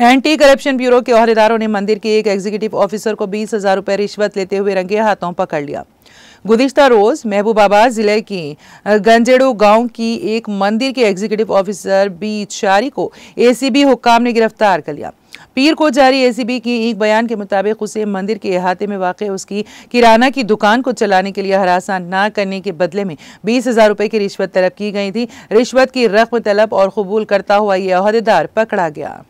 anti corruption bureau के अहदेदारों ने मंदिर के एक एग्जीक्यूटिव ऑफिसर को बीस हजार रुपये रिश्वत लेते हुए रंगे हाथों पकड़ लिया गुजश्ता रोज़ महबूबाबाद ज़िले की गंजेड़ो गांव की एक मंदिर के एग्जीक्यूटिव ऑफिसर बी चारी को एसीबी हुकाम ने गिरफ्तार कर लिया पीर को जारी एसीबी की एक बयान के मुताबिक उसे मंदिर के अहाते में वाक़ उसकी किराना की दुकान को चलाने के लिए हरासा ना करने के बदले में बीस हज़ार रुपये की रिश्वत तलब की गई थी रिश्वत की रकम तलब और कबूल करता हुआ यह अहदेदार पकड़ा गया